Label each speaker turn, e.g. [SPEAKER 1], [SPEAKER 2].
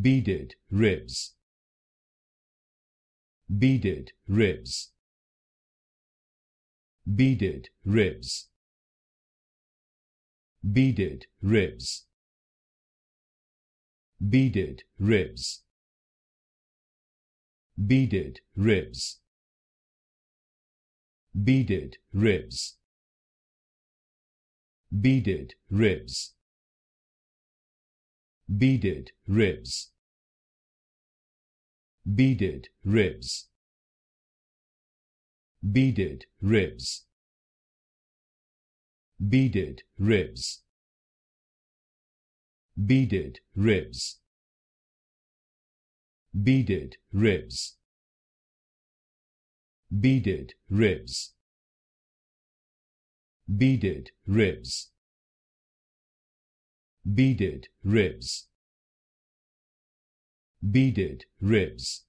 [SPEAKER 1] beaded ribs beaded ribs beaded ribs beaded ribs beaded ribs beaded ribs beaded ribs beaded ribs beaded ribs beaded ribs beaded ribs beaded ribs beaded ribs beaded ribs beaded ribs beaded ribs beaded ribs beaded ribs